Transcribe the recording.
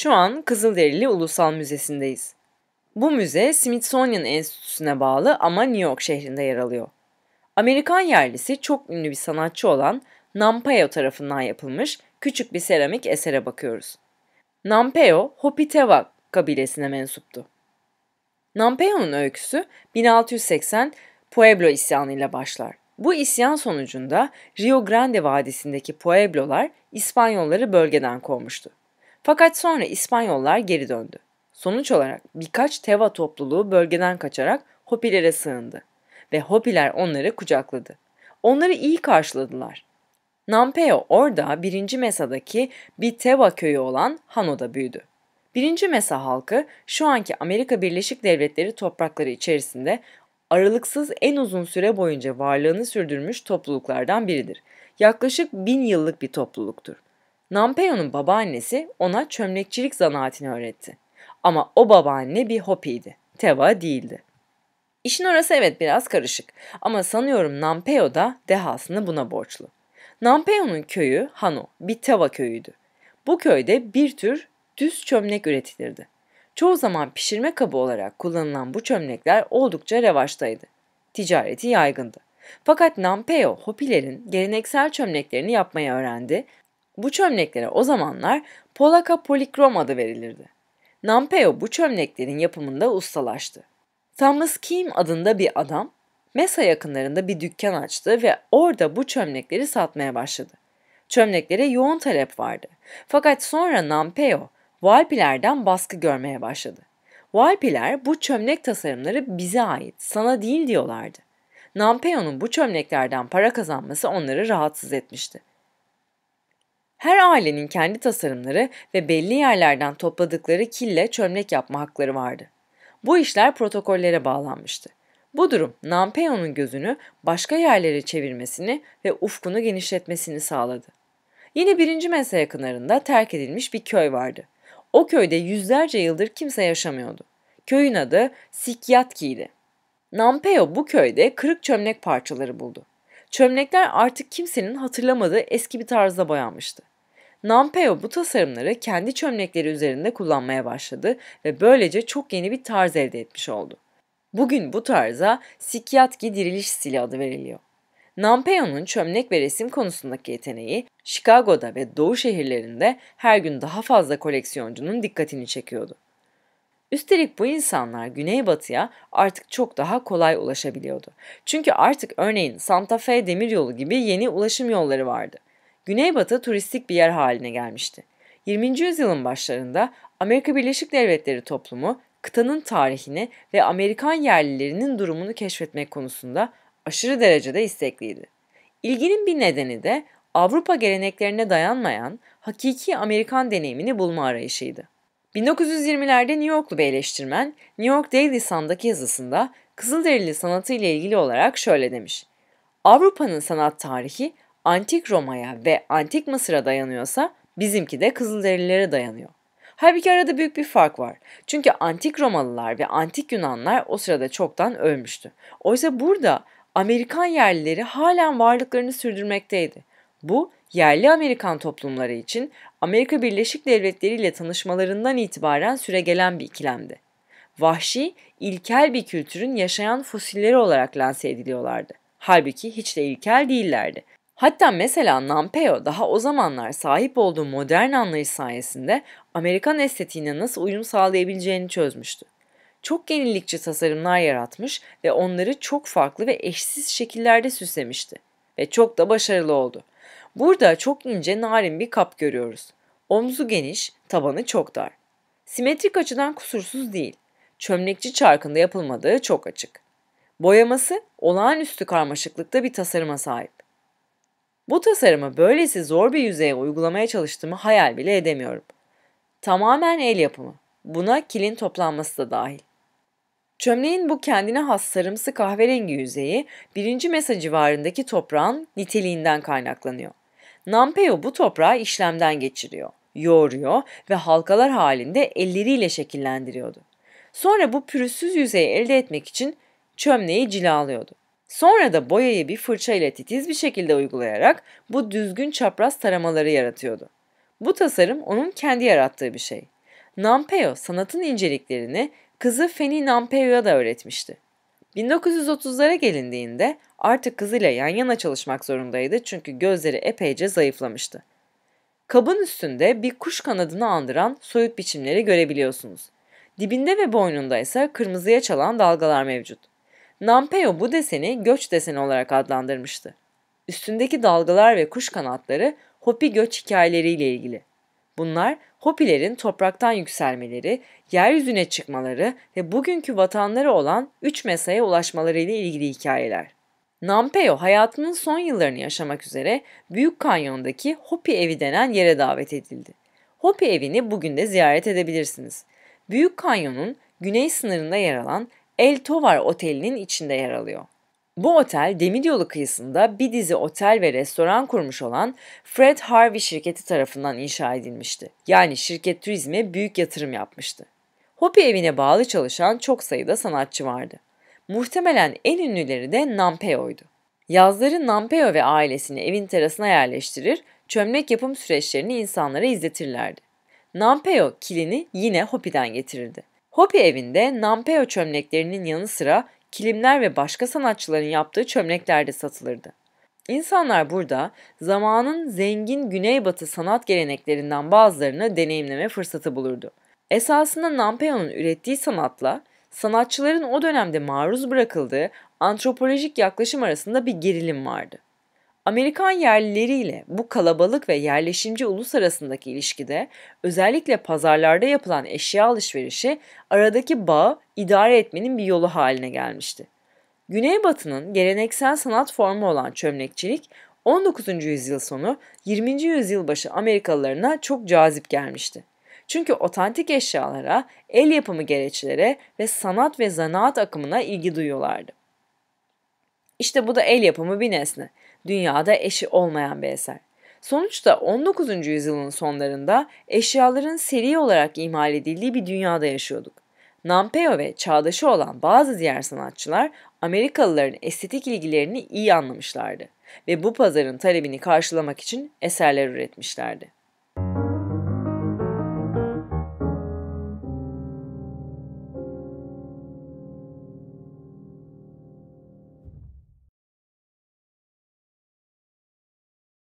Şu an Kızılderili Ulusal Müzesi'ndeyiz. Bu müze Smithsonian Enstitüsü'ne bağlı ama New York şehrinde yer alıyor. Amerikan yerlisi çok ünlü bir sanatçı olan Nampeo tarafından yapılmış küçük bir seramik esere bakıyoruz. Nampeo, Hopi Teva kabilesine mensuptu. Nampeo'nun öyküsü 1680 Pueblo isyanıyla başlar. Bu isyan sonucunda Rio Grande Vadisi'ndeki Pueblolar İspanyolları bölgeden kovmuştu. Fakat sonra İspanyollar geri döndü. Sonuç olarak birkaç Teva topluluğu bölgeden kaçarak Hopilere sığındı ve Hopiler onları kucakladı. Onları iyi karşıladılar. Nampeo orada Birinci Mesa'daki bir Teva köyü olan Hano'da büyüdü. Birinci Mesa halkı şu anki Amerika Birleşik Devletleri toprakları içerisinde aralıksız en uzun süre boyunca varlığını sürdürmüş topluluklardan biridir. Yaklaşık bin yıllık bir topluluktur. Nampeyo'nun babaannesi ona çömlekçilik zanaatini öğretti. Ama o babaanne bir Hopi'ydi, Teva değildi. İşin orası evet biraz karışık ama sanıyorum Nampeo da dehasını buna borçlu. Nampeyo'nun köyü Hano, bir Teva köyüydü. Bu köyde bir tür düz çömlek üretilirdi. Çoğu zaman pişirme kabı olarak kullanılan bu çömlekler oldukça revaçtaydı. Ticareti yaygındı. Fakat Nampeo, Hopilerin geleneksel çömleklerini yapmayı öğrendi bu çömleklere o zamanlar Polaka polikrom adı verilirdi. Nampeo bu çömleklerin yapımında ustalaştı. Thomas Kim adında bir adam Mesa yakınlarında bir dükkan açtı ve orada bu çömlekleri satmaya başladı. Çömleklere yoğun talep vardı. Fakat sonra Nampeo, Valpiler'den baskı görmeye başladı. Valpiler bu çömlek tasarımları bize ait, sana değil diyorlardı. Nampeo'nun bu çömleklerden para kazanması onları rahatsız etmişti. Her ailenin kendi tasarımları ve belli yerlerden topladıkları kille çömlek yapma hakları vardı. Bu işler protokollere bağlanmıştı. Bu durum Nampeo'nun gözünü başka yerlere çevirmesini ve ufkunu genişletmesini sağladı. Yine birinci mese yakınlarında terk edilmiş bir köy vardı. O köyde yüzlerce yıldır kimse yaşamıyordu. Köyün adı Sikyatki'ydi. Nampeo bu köyde kırık çömlek parçaları buldu. Çömlekler artık kimsenin hatırlamadığı eski bir tarzda boyanmıştı. Nampeo bu tasarımları kendi çömlekleri üzerinde kullanmaya başladı ve böylece çok yeni bir tarz elde etmiş oldu. Bugün bu tarza Sikyatki diriliş stili adı veriliyor. Nampeo'nun çömlek ve resim konusundaki yeteneği Chicago'da ve doğu şehirlerinde her gün daha fazla koleksiyoncunun dikkatini çekiyordu. Üstelik bu insanlar Güneybatı'ya artık çok daha kolay ulaşabiliyordu. Çünkü artık örneğin Santa Fe demiryolu gibi yeni ulaşım yolları vardı. Güneybatı turistik bir yer haline gelmişti. 20. yüzyılın başlarında Amerika Birleşik Devletleri toplumu kıtanın tarihini ve Amerikan yerlilerinin durumunu keşfetmek konusunda aşırı derecede istekliydi. İlginin bir nedeni de Avrupa geleneklerine dayanmayan hakiki Amerikan deneyimini bulma arayışıydı. 1920'lerde New Yorklu bir eleştirmen New York Daily Sun'daki yazısında Kızılderili sanatı ile ilgili olarak şöyle demiş. Avrupa'nın sanat tarihi antik Roma'ya ve antik Mısır'a dayanıyorsa bizimki de Kızılderililere dayanıyor. Halbuki arada büyük bir fark var. Çünkü antik Romalılar ve antik Yunanlar o sırada çoktan ölmüştü. Oysa burada Amerikan yerlileri halen varlıklarını sürdürmekteydi. Bu, yerli Amerikan toplumları için Amerika Birleşik Devletleri ile tanışmalarından itibaren süregelen bir ikilemdi. Vahşi, ilkel bir kültürün yaşayan fosilleri olarak lanse ediliyorlardı. Halbuki hiç de ilkel değillerdi. Hatta mesela Nampeo daha o zamanlar sahip olduğu modern anlayış sayesinde Amerikan estetiğine nasıl uyum sağlayabileceğini çözmüştü. Çok yenilikçi tasarımlar yaratmış ve onları çok farklı ve eşsiz şekillerde süslemişti. Ve çok da başarılı oldu. Burada çok ince narin bir kap görüyoruz. Omzu geniş, tabanı çok dar. Simetrik açıdan kusursuz değil. Çömlekçi çarkında yapılmadığı çok açık. Boyaması olağanüstü karmaşıklıkta bir tasarıma sahip. Bu tasarımı böylesi zor bir yüzeye uygulamaya çalıştığımı hayal bile edemiyorum. Tamamen el yapımı. Buna kilin toplanması da dahil. Çömleğin bu kendine has sarımsı kahverengi yüzeyi birinci mesa civarındaki toprağın niteliğinden kaynaklanıyor. Nampeo bu toprağı işlemden geçiriyor, yoğuruyor ve halkalar halinde elleriyle şekillendiriyordu. Sonra bu pürüzsüz yüzeyi elde etmek için çömleği cilalıyordu. Sonra da boyayı bir fırça ile titiz bir şekilde uygulayarak bu düzgün çapraz taramaları yaratıyordu. Bu tasarım onun kendi yarattığı bir şey. Nampeo sanatın inceliklerini kızı Feni Nampeo'ya da öğretmişti. 1930'lara gelindiğinde artık kızıyla yan yana çalışmak zorundaydı çünkü gözleri epeyce zayıflamıştı. Kabın üstünde bir kuş kanadını andıran soyut biçimleri görebiliyorsunuz. Dibinde ve boynunda ise kırmızıya çalan dalgalar mevcut. Nampeo bu deseni göç deseni olarak adlandırmıştı. Üstündeki dalgalar ve kuş kanatları Hopi göç hikayeleriyle ilgili. Bunlar Hopilerin topraktan yükselmeleri, yeryüzüne çıkmaları ve bugünkü vatanları olan üç mesaya ulaşmaları ile ilgili hikayeler. Nampeyo hayatının son yıllarını yaşamak üzere Büyük Kanyon'daki Hopi evi denen yere davet edildi. Hopi evini bugün de ziyaret edebilirsiniz. Büyük Kanyon'un güney sınırında yer alan El Tovar Oteli'nin içinde yer alıyor. Bu otel demiryolu kıyısında bir dizi otel ve restoran kurmuş olan Fred Harvey şirketi tarafından inşa edilmişti. Yani şirket turizme büyük yatırım yapmıştı. Hopi evine bağlı çalışan çok sayıda sanatçı vardı. Muhtemelen en ünlüleri de Nampeo'ydu. Yazları Nampeo ve ailesini evin terasına yerleştirir, çömlek yapım süreçlerini insanlara izletirlerdi. Nampeo kilini yine Hopi'den getirirdi. Hopi evinde Nampeo çömleklerinin yanı sıra kilimler ve başka sanatçıların yaptığı çömleklerde satılırdı. İnsanlar burada zamanın zengin güneybatı sanat geleneklerinden bazılarını deneyimleme fırsatı bulurdu. Esasında Nampeyo'nun ürettiği sanatla sanatçıların o dönemde maruz bırakıldığı antropolojik yaklaşım arasında bir gerilim vardı. Amerikan yerlileriyle bu kalabalık ve yerleşimci ulus arasındaki ilişkide özellikle pazarlarda yapılan eşya alışverişi aradaki bağı idare etmenin bir yolu haline gelmişti. Güneybatı'nın geleneksel sanat formu olan çömlekçilik 19. yüzyıl sonu 20. yüzyıl başı Amerikalılarına çok cazip gelmişti. Çünkü otantik eşyalara, el yapımı gereçlere ve sanat ve zanaat akımına ilgi duyuyorlardı. İşte bu da el yapımı bir nesne dünyada eşi olmayan bir eser. Sonuçta 19. yüzyılın sonlarında eşyaların seri olarak imal edildiği bir dünyada yaşıyorduk. Nampeo ve çağdaşı olan bazı diğer sanatçılar Amerikalıların estetik ilgilerini iyi anlamışlardı ve bu pazarın talebini karşılamak için eserler üretmişlerdi.